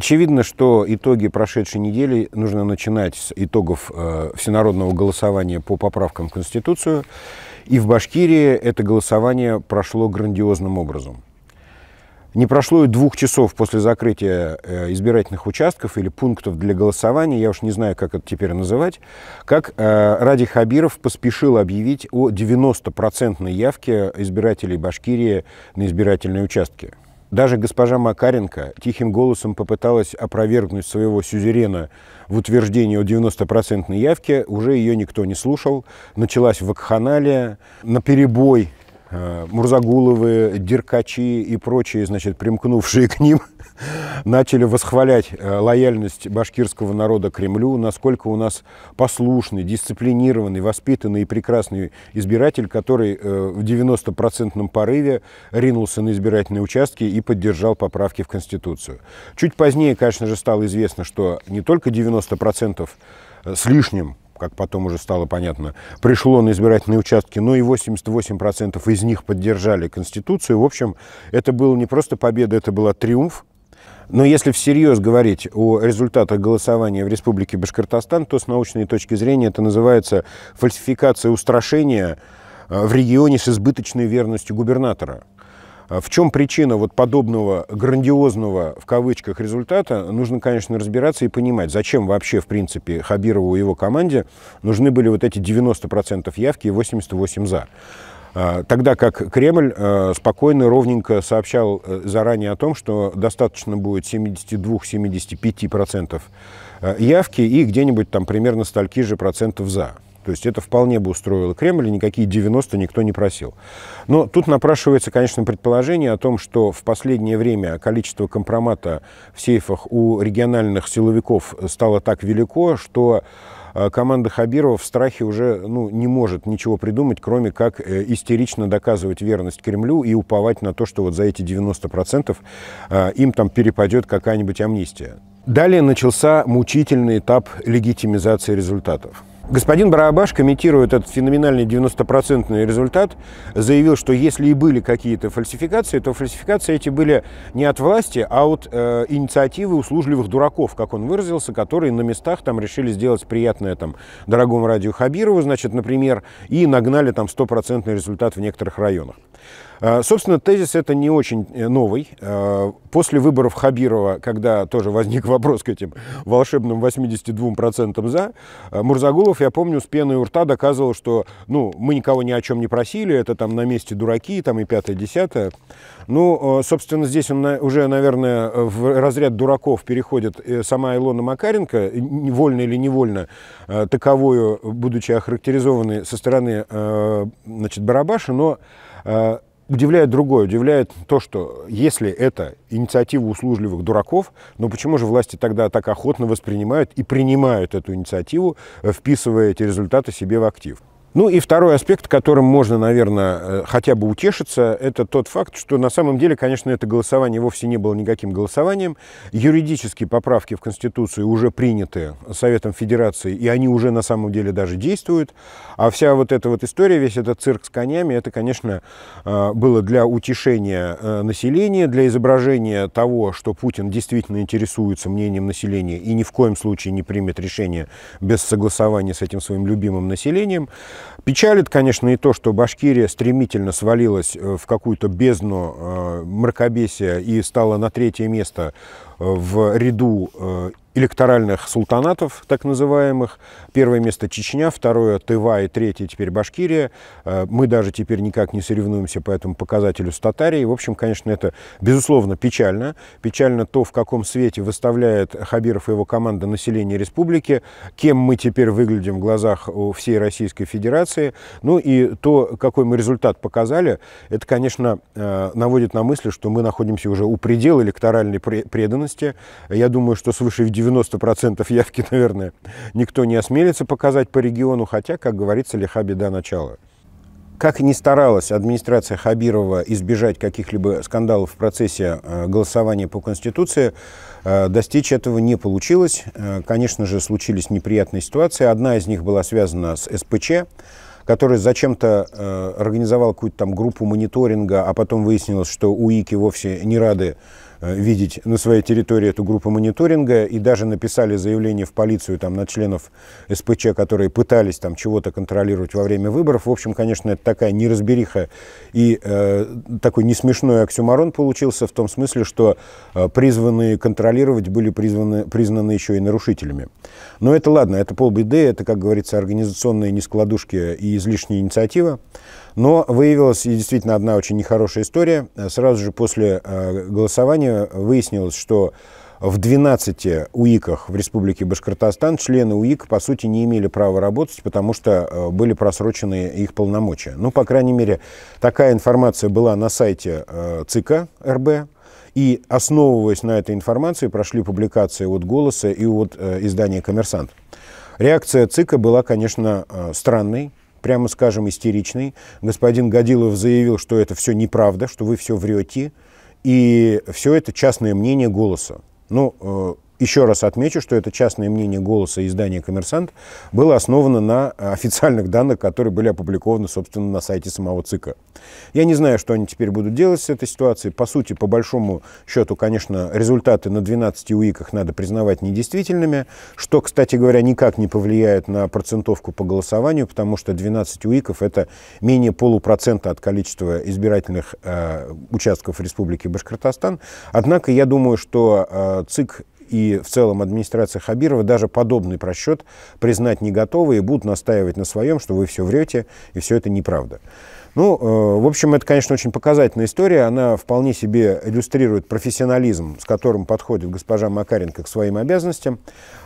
Очевидно, что итоги прошедшей недели нужно начинать с итогов э, всенародного голосования по поправкам в Конституцию. И в Башкирии это голосование прошло грандиозным образом. Не прошло и двух часов после закрытия э, избирательных участков или пунктов для голосования, я уж не знаю, как это теперь называть, как э, Ради Хабиров поспешил объявить о 90% явке избирателей Башкирии на избирательные участки. Даже госпожа Макаренко тихим голосом попыталась опровергнуть своего сюзерена в утверждении о 90-процентной явке. Уже ее никто не слушал. Началась вакханалия. На перебой Э, Мурзагуловы, Деркачи и прочие, значит, примкнувшие к ним, начали восхвалять э, лояльность башкирского народа Кремлю, насколько у нас послушный, дисциплинированный, воспитанный и прекрасный избиратель, который э, в 90-процентном порыве ринулся на избирательные участки и поддержал поправки в Конституцию. Чуть позднее, конечно же, стало известно, что не только 90% с лишним как потом уже стало понятно, пришло на избирательные участки, но ну и 88% из них поддержали Конституцию. В общем, это было не просто победа, это был триумф но если всерьез говорить о результатах голосования в Республике Башкортостан, то с научной точки зрения это называется фальсификация устрашения э, в регионе с избыточной верностью губернатора. А в чем причина вот подобного грандиозного, в кавычках, результата, нужно, конечно, разбираться и понимать, зачем вообще, в принципе, Хабирову и его команде нужны были вот эти 90% явки и 88 за. А, тогда как Кремль а, спокойно, ровненько сообщал э, заранее о том, что достаточно будет 72-75% э, явки и где-нибудь там примерно стольки же процентов за. То есть это вполне бы устроило Кремль, и никакие 90 никто не просил. Но тут напрашивается, конечно, предположение о том, что в последнее время количество компромата в сейфах у региональных силовиков стало так велико, что э, команда Хабирова в страхе уже ну, не может ничего придумать, кроме как э, истерично доказывать верность Кремлю и уповать на то, что вот за эти 90% э, им там перепадет какая-нибудь амнистия. Далее начался мучительный этап легитимизации результатов. Господин Барабаш, комментирует этот феноменальный 90-процентный результат, заявил, что если и были какие-то фальсификации, то фальсификации эти были не от власти, а от э, инициативы услужливых дураков, как он выразился, которые на местах там решили сделать приятное там дорогому радио Хабирову, значит, например, и нагнали там стопроцентный результат в некоторых районах. Э, собственно, тезис это не очень э, новый. Э, после выборов Хабирова, когда тоже возник вопрос к этим волшебным 82% «за», Мурзагулов, я помню, с пеной у рта доказывал, что ну, мы никого ни о чем не просили, это там на месте дураки, там и пятое, десятое. Ну, собственно, здесь он уже, наверное, в разряд дураков переходит сама Илона Макаренко, вольно или невольно, таковую, будучи охарактеризованной со стороны значит, Барабаша, но удивляет другое, удивляет то, что если это инициатива услужливых дураков, ну почему же власти тогда так охотно воспринимают и принимают эту инициативу, э, вписывая эти результаты себе в актив? Ну и второй аспект, которым можно, наверное, э, хотя бы утешиться, это тот факт, что на самом деле, конечно, это голосование вовсе не было никаким голосованием. Юридические поправки в Конституцию уже приняты Советом Федерации, и они уже на самом деле даже действуют. А вся вот эта вот история, весь этот цирк с конями, это, конечно, э, было для утешения э, населения, для изображения того, что Путин действительно интересуется мнением населения и ни в коем случае не примет решение без согласования с этим своим любимым населением – Печалит, конечно, и то, что Башкирия стремительно свалилась э, в какую-то бездну э, мракобесия и стала на третье место э, в ряду электоральных султанатов, так называемых. Первое место Чечня, второе Тыва и третье теперь Башкирия. Э, мы даже теперь никак не соревнуемся по этому показателю с Татарией. В общем, конечно, это, безусловно, печально. Печально то, в каком свете выставляет Хабиров и его команда население республики, кем мы теперь выглядим в глазах всей Российской Федерации. Ну и то, какой мы результат показали, это, конечно, э, наводит на мысль, что мы находимся уже у предела электоральной преданности. Я думаю, что свыше 90 90% явки, наверное, никто не осмелится показать по региону, хотя, как говорится, лиха беда начала. Как ни старалась администрация Хабирова избежать каких-либо скандалов в процессе э, голосования по Конституции, э, достичь этого не получилось. Э, конечно же, случились неприятные ситуации. Одна из них была связана с СПЧ, который зачем-то организовал какую-то там группу мониторинга, а потом выяснилось, что УИКи вовсе не рады Э, видеть на своей территории эту группу мониторинга и даже написали заявление в полицию там, на членов СПЧ, которые пытались там чего-то контролировать во время выборов. В общем, конечно, это такая неразбериха и э, такой несмешной оксюмарон получился в том смысле, что э, призванные контролировать были призваны, признаны еще и нарушителями. Но это ладно, это полбеды, это, как говорится, организационные нескладушки и излишняя инициатива. Но выявилась и действительно одна очень нехорошая история. Э, сразу же после э, голосования выяснилось, что в 12 УИКах в Республике Башкортостан члены УИК, по сути, не имели права работать, потому что э, были просрочены их полномочия. Ну, по крайней мере, такая информация была на сайте ЦИК РБ. И, основываясь на этой информации, прошли публикации от «Голоса» и от издания «Коммерсант». Реакция ЦИКа была, конечно, странной прямо скажем, истеричный. Господин Годилов заявил, что это все неправда, что вы все врете. И все это частное мнение голоса. Ну, э, еще раз отмечу, что это частное мнение «Голоса» издания «Коммерсант» было основано на э, официальных данных, которые были опубликованы, собственно, на сайте самого ЦИКа. Я не знаю, что они теперь будут делать с этой ситуацией. По сути, по большому счету, конечно, результаты на 12 УИКах надо признавать недействительными, что, кстати говоря, никак не повлияет на процентовку по голосованию, потому что 12 УИКов – это менее полупроцента от количества избирательных э, участков Республики Башкортостан. Однако я думаю, что э, ЦИК и в целом администрация Хабирова даже подобный просчет признать не готовы и будут настаивать на своем, что вы все врете и все это неправда. Ну, э, в общем, это, конечно, очень показательная история. Она вполне себе иллюстрирует профессионализм, с которым подходит госпожа Макаренко к своим обязанностям.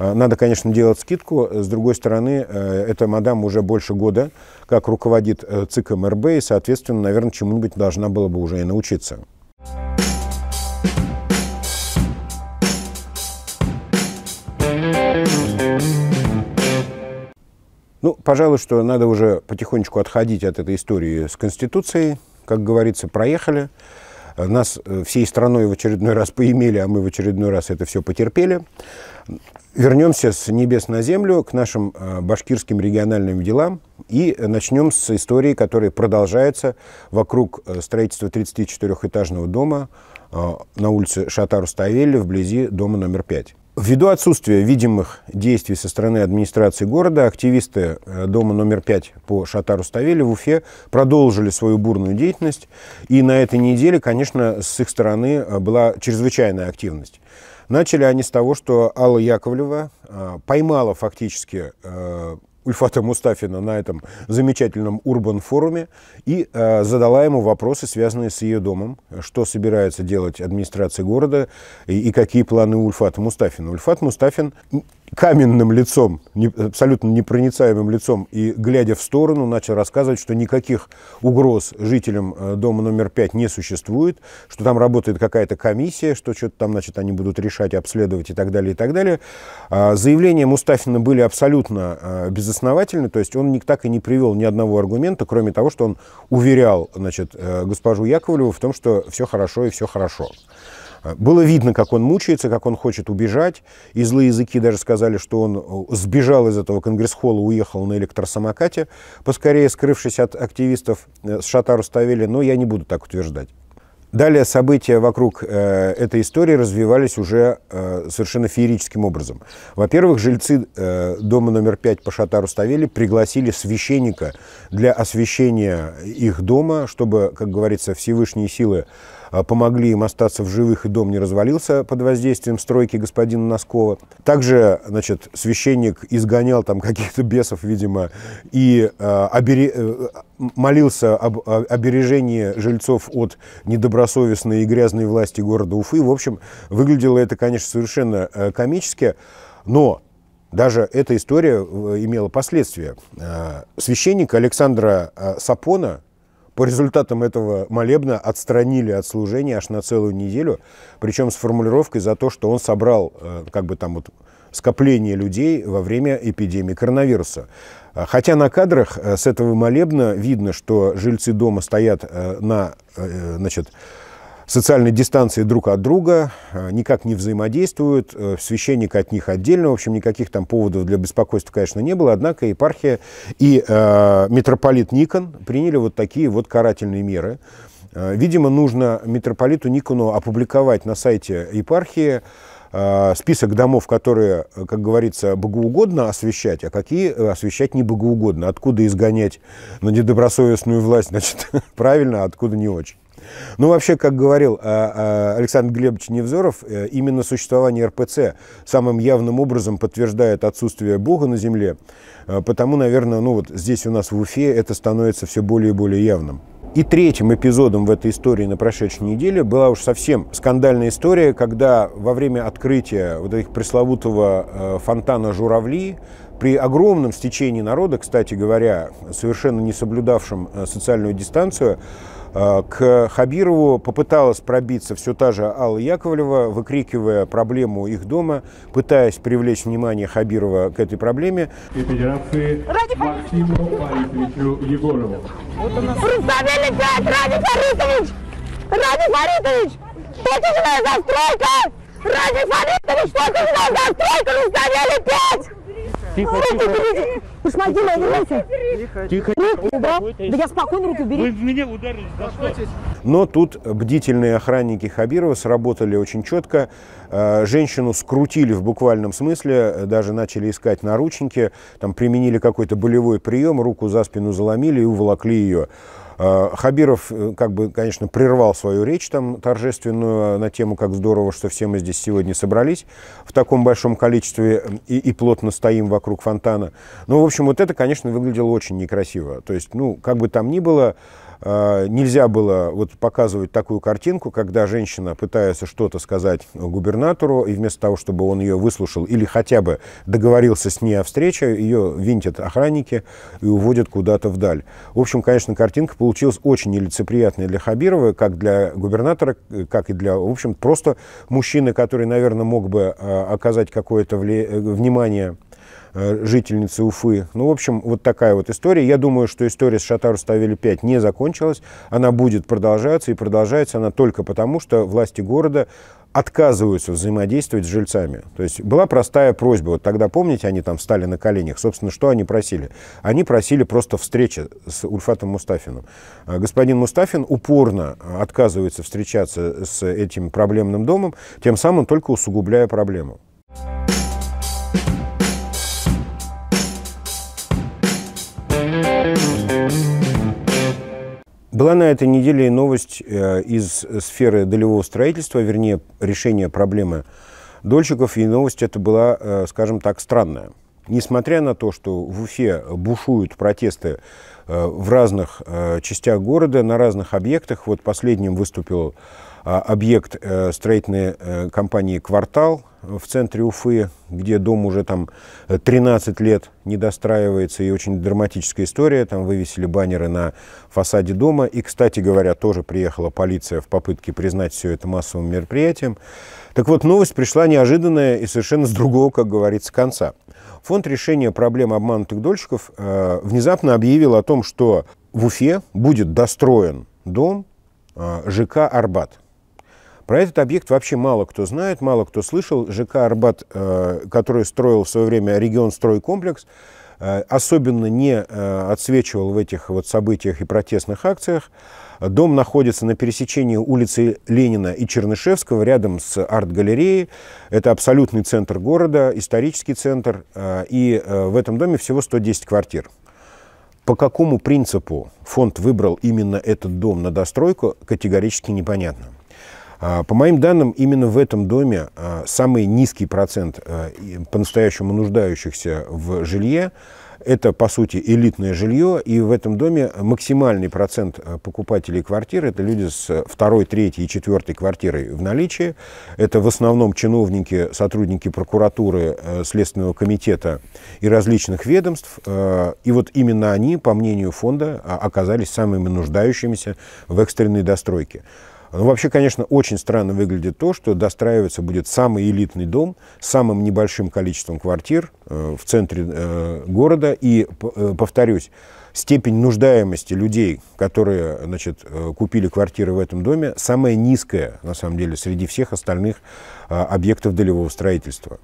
Э, надо, конечно, делать скидку. С другой стороны, э, эта мадам уже больше года как руководит э, ЦИК МРБ, и, соответственно, наверное, чему-нибудь должна была бы уже и научиться. Ну, пожалуй, что надо уже потихонечку отходить от этой истории с Конституцией. Как говорится, проехали. Нас э, всей страной в очередной раз поимели, а мы в очередной раз это все потерпели. Вернемся с небес на землю к нашим э, башкирским региональным делам и начнем с истории, которая продолжается вокруг э, строительства 34-этажного дома на улице шатару Ставелли вблизи дома номер 5. Ввиду отсутствия видимых действий со стороны администрации города, активисты э, дома номер 5 по Шатару Ставели в Уфе продолжили свою бурную деятельность. И на этой неделе, конечно, с их стороны э, была чрезвычайная активность. Начали они с того, что Алла Яковлева э, поймала фактически Ульфата Мустафина на этом замечательном урбан-форуме и э, задала ему вопросы, связанные с ее домом, что собирается делать администрация города и, и какие планы у Ульфата Мустафина. Ульфат Мустафин каменным лицом, абсолютно непроницаемым лицом и, глядя в сторону, начал рассказывать, что никаких угроз жителям э, дома номер пять не существует, что там работает какая-то комиссия, что что-то там, значит, они будут решать, обследовать и так далее, и так далее. А, заявления Мустафина были абсолютно э, безосновательны, то есть он так и не привел ни одного аргумента, кроме того, что он уверял, значит, э, госпожу Яковлеву в том, что все хорошо и все хорошо. Э, было видно, как он мучается, как он хочет убежать. И злые языки даже сказали, что он э, сбежал из этого конгресс-холла, уехал на электросамокате, поскорее скрывшись от активистов э, с Шатару Ставели. Но я не буду так утверждать. Далее события вокруг э, этой истории развивались уже э, совершенно феерическим образом. Во-первых, жильцы э, дома номер 5 по Шатару Ставели пригласили священника для освящения их дома, чтобы, как говорится, Всевышние силы э, помогли им остаться в живых, и дом не развалился под воздействием стройки господина Носкова. Также, значит, священник изгонял там каких-то бесов, видимо, и э, обере... Э, молился об обережении жильцов от недобросовестной и грязной власти города Уфы. В общем, выглядело это, конечно, совершенно э, комически, но даже эта история э, имела последствия. Э, Священника Александра Сапона по результатам этого молебна отстранили от служения аж на целую неделю, причем с формулировкой за то, что он собрал как бы там вот скопления людей во время эпидемии коронавируса. А, хотя на кадрах э, с этого молебна видно, что жильцы дома стоят э, на э, значит, социальной дистанции друг от друга, никак не взаимодействуют, священник от них отдельно, в общем, никаких там поводов для беспокойства, конечно, не было, однако епархия и э, митрополит Никон приняли вот такие вот карательные меры. Видимо, нужно митрополиту Никону опубликовать на сайте епархии Э, список домов, которые, э, как говорится, богоугодно освещать, а какие э, освещать не богоугодно. Откуда изгонять на недобросовестную власть, значит, правильно, а откуда не очень. Ну, вообще, как говорил Александр Глебович Невзоров, именно существование РПЦ самым явным образом подтверждает отсутствие Бога на земле, потому, наверное, ну вот здесь у нас в Уфе это становится все более и более явным. И третьим эпизодом в этой истории на прошедшей неделе была уж совсем скандальная история, когда во время открытия вот этих пресловутого э, фонтана «Журавли» при огромном стечении народа, кстати говоря, совершенно не соблюдавшим э, социальную дистанцию, Э, к Хабирову попыталась пробиться все та же Алла Яковлева, выкрикивая проблему их дома, пытаясь привлечь внимание Хабирова к этой проблеме. Федерации Максиму Борисовичу Егорову. Руставели 5, Ради Фаритович! Ради Фаритович! Точечная застройка! Ради Фаритович, точечная застройка! Руставели 5! Тихо, тихо. Посмотри на это. Тихо, тихо. Руки ну, убрал. Да я спокойно руки убери. Вы в меня ударили. За что? Но тут бдительные охранники Хабирова сработали очень четко. Э, женщину скрутили в буквальном смысле, э, даже начали искать наручники, там применили какой-то болевой прием, руку за спину заломили и уволокли ее. А, Хабиров, э, как бы, конечно, прервал свою речь там торжественную э, на тему, как здорово, что все мы здесь сегодня собрались в таком большом количестве э, и, и плотно стоим вокруг фонтана. Ну, в общем, вот это, конечно, выглядело очень некрасиво. То есть, ну, как бы там ни было, а, нельзя было вот показывать такую картинку, когда женщина пытается что-то сказать губернатору, и вместо того, чтобы он ее выслушал или хотя бы договорился с ней о встрече, ее винтят охранники и уводят куда-то вдаль. В общем, конечно, картинка получилась очень нелицеприятной для Хабирова, как для губернатора, как и для, в общем, просто мужчины, который, наверное, мог бы а, оказать какое-то э, внимание Э, жительницы Уфы. Ну, в общем, вот такая вот история. Я думаю, что история с Шатару ставили 5 не закончилась. Она будет продолжаться, и продолжается она только потому, что власти города отказываются взаимодействовать с жильцами. То есть была простая просьба. Вот тогда, помните, они там встали на коленях. Собственно, что они просили? Они просили просто встречи с Ульфатом Мустафином. А господин Мустафин упорно отказывается встречаться с этим проблемным домом, тем самым только усугубляя проблему. Была на этой неделе и новость э, из сферы долевого строительства, вернее, решения проблемы дольщиков, и новость эта была, э, скажем так, странная. Несмотря на то, что в Уфе бушуют протесты э, в разных частях города, на разных объектах, вот последним выступил а, объект строительной компании «Квартал», в центре Уфы, где дом уже там 13 э, лет не достраивается, и очень драматическая история. Там вывесили баннеры на фасаде дома. И, кстати говоря, тоже приехала полиция в попытке признать все это массовым мероприятием. Так вот, новость пришла неожиданная и совершенно с другого, как говорится, конца. Фонд решения проблем обманутых дольщиков э, внезапно объявил о том, что в Уфе будет достроен дом э, ЖК «Арбат». Про этот объект вообще мало кто знает, мало кто слышал. ЖК «Арбат», э, который строил в свое время регионстройкомплекс, э, особенно не э, отсвечивал в этих вот событиях и протестных акциях. Дом находится на пересечении улицы Ленина и Чернышевского, рядом с арт-галереей. Это абсолютный центр города, исторический центр, и в этом доме всего 110 квартир. По какому принципу фонд выбрал именно этот дом на достройку, категорически непонятно. А, по моим данным, именно в этом доме а, самый низкий процент а, по-настоящему нуждающихся в жилье это, по сути, элитное жилье, и в этом доме максимальный процент покупателей квартир – это люди с второй, третьей и четвертой квартирой в наличии. Это в основном чиновники, сотрудники прокуратуры, Следственного комитета и различных ведомств. И вот именно они, по мнению фонда, оказались самыми нуждающимися в экстренной достройке. Ну, вообще, конечно, очень странно выглядит то, что достраиваться будет самый элитный дом с самым небольшим количеством квартир э, в центре э, города. И, э, повторюсь, степень нуждаемости людей, которые значит, э, купили квартиры в этом доме, самая низкая, на самом деле, среди всех остальных э, объектов долевого строительства.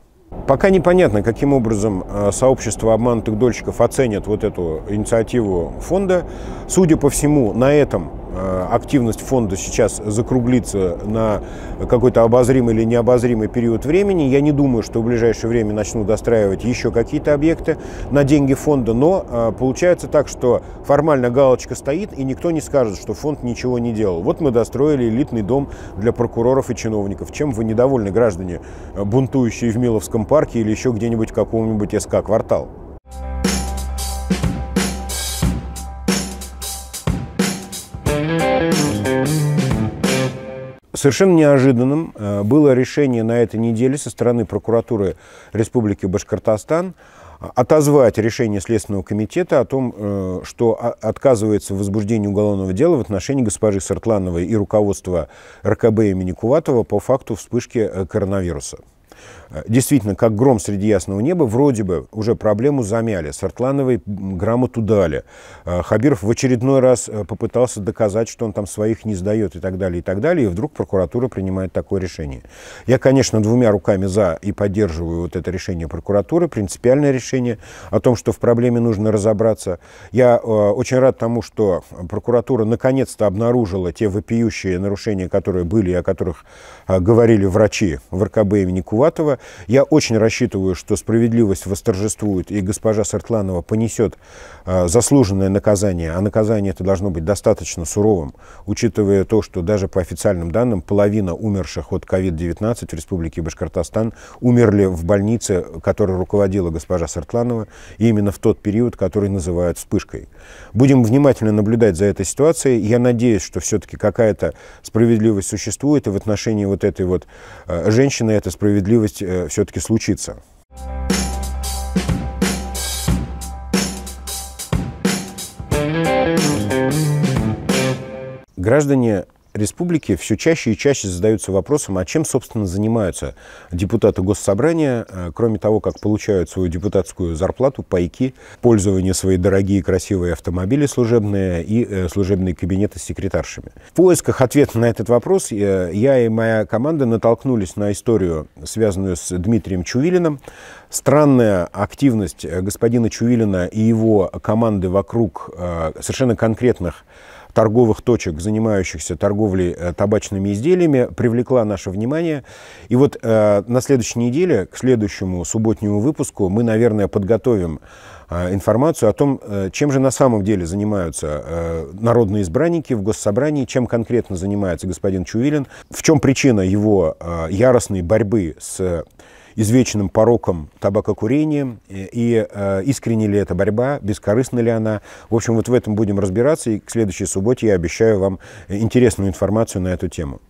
Пока непонятно, каким образом э, сообщество обманутых дольщиков оценит вот эту инициативу фонда. Судя по всему, на этом Э, активность фонда сейчас закруглится на какой-то обозримый или необозримый период времени. Я не думаю, что в ближайшее время начнут достраивать еще какие-то объекты на деньги фонда, но э, получается так, что формально галочка стоит, и никто не скажет, что фонд ничего не делал. Вот мы достроили элитный дом для прокуроров и чиновников. Чем вы недовольны, граждане, э, бунтующие в Миловском парке или еще где-нибудь каком-нибудь СК-квартал? Совершенно неожиданным э, было решение на этой неделе со стороны прокуратуры Республики Башкортостан а, отозвать решение Следственного комитета о том, э, что отказывается в возбуждении уголовного дела в отношении госпожи Сартлановой и руководства РКБ имени Куватова по факту вспышки э, коронавируса. Э, действительно, как гром среди ясного неба, вроде бы уже проблему замяли. Сартлановой грамоту дали. Э, Хабиров в очередной раз э, попытался доказать, что он там своих не сдает и так далее, и так далее. И вдруг прокуратура принимает такое решение. Я, конечно, двумя руками за и поддерживаю вот это решение прокуратуры, принципиальное решение о том, что в проблеме нужно разобраться. Я очень рад тому, что прокуратура наконец-то обнаружила те вопиющие нарушения, которые были и о которых говорили врачи в РКБ имени Куватова. Я очень рассчитываю, что справедливость восторжествует, и госпожа Сартланова понесет э, заслуженное наказание, а наказание это должно быть достаточно суровым, учитывая то, что даже по официальным данным половина умерших от COVID-19 в Республике Башкортостан умерли в больнице, которой руководила госпожа Сартланова, и именно в тот период, который называют вспышкой. Будем внимательно наблюдать за этой ситуацией. Я надеюсь, что все-таки какая-то справедливость существует, и в отношении вот этой вот э, женщины эта справедливость э, Э, все-таки случится. Граждане республики все чаще и чаще задаются вопросом, а чем, собственно, занимаются депутаты госсобрания, э, кроме того, как получают свою депутатскую зарплату, пайки, пользование свои дорогие красивые автомобили служебные и э, служебные кабинеты с секретаршами. В поисках ответа на этот вопрос э, я и моя команда натолкнулись на историю, связанную с Дмитрием Чувилиным. Странная активность господина Чувилина и его команды вокруг совершенно конкретных торговых точек, занимающихся торговлей э, табачными изделиями, привлекла наше внимание. И вот э, на следующей неделе, к следующему субботнему выпуску, мы, наверное, подготовим э, информацию о том, чем же на самом деле занимаются народные избранники в госсобрании, чем конкретно занимается господин Чувилин, в чем причина его яростной борьбы с извечным пороком табакокурения, э, и э, искренне ли эта борьба, бескорыстна ли она. В общем, вот в этом будем разбираться, и к следующей субботе я обещаю вам э, интересную информацию на эту тему.